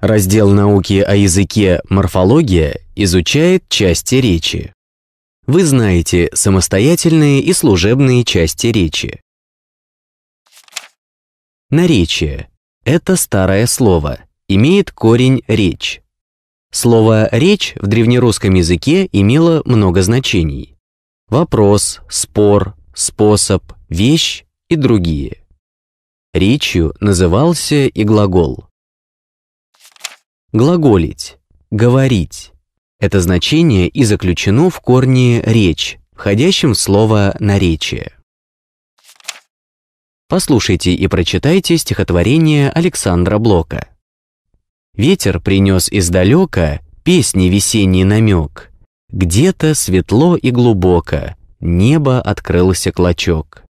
Раздел науки о языке «Морфология» изучает части речи. Вы знаете самостоятельные и служебные части речи. Наречие – это старое слово, имеет корень «речь». Слово «речь» в древнерусском языке имело много значений. Вопрос, спор, способ, вещь и другие. Речью назывался и глагол – Глаголить, говорить. Это значение и заключено в корне «речь», входящем в слово «наречие». Послушайте и прочитайте стихотворение Александра Блока. «Ветер принес издалека песни весенний намек. Где-то светло и глубоко, небо открылся клочок.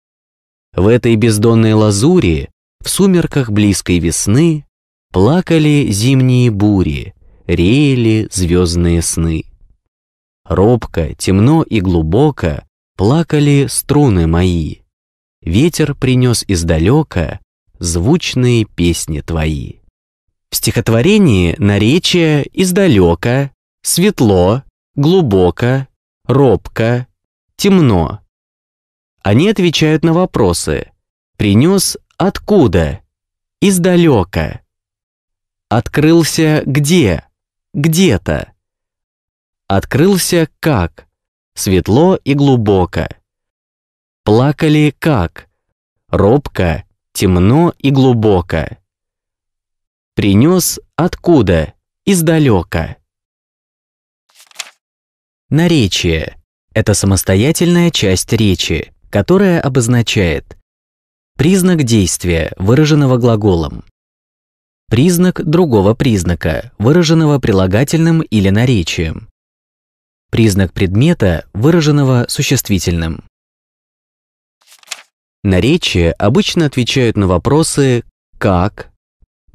В этой бездонной лазури, в сумерках близкой весны, Плакали зимние бури, реяли звездные сны. Робко, темно и глубоко плакали струны мои. Ветер принес издалека звучные песни твои. В стихотворении наречия издалека, светло, глубоко, робко, темно. Они отвечают на вопросы. Принес откуда? Издалека. Открылся где? Где-то. Открылся как? Светло и глубоко. Плакали как? Робко, темно и глубоко. Принес откуда? Издалека. Наречие – это самостоятельная часть речи, которая обозначает признак действия, выраженного глаголом. Признак другого признака, выраженного прилагательным или наречием. Признак предмета, выраженного существительным. Наречия обычно отвечают на вопросы «как»,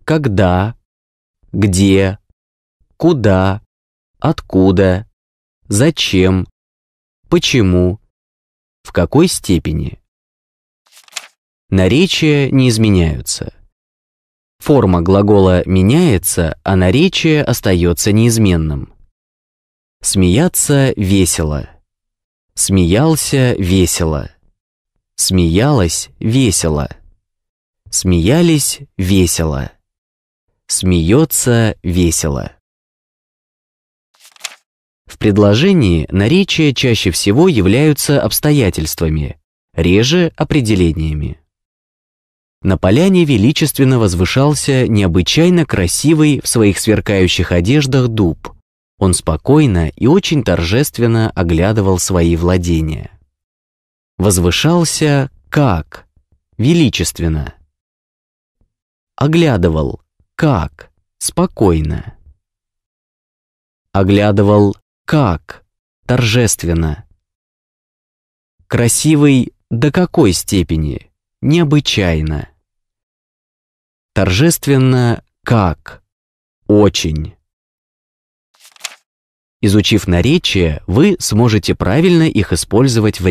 «когда», «где», «куда», «откуда», «зачем», «почему», «в какой степени». Наречия не изменяются. Форма глагола меняется, а наречие остается неизменным. Смеяться весело. Смеялся весело. Смеялась весело. Смеялись весело. Смеется весело. В предложении наречия чаще всего являются обстоятельствами, реже определениями. На поляне величественно возвышался необычайно красивый в своих сверкающих одеждах дуб. Он спокойно и очень торжественно оглядывал свои владения. Возвышался как? Величественно. Оглядывал как? Спокойно. Оглядывал как? Торжественно. Красивый до какой степени? Необычайно. Торжественно как? Очень. Изучив наречия, вы сможете правильно их использовать в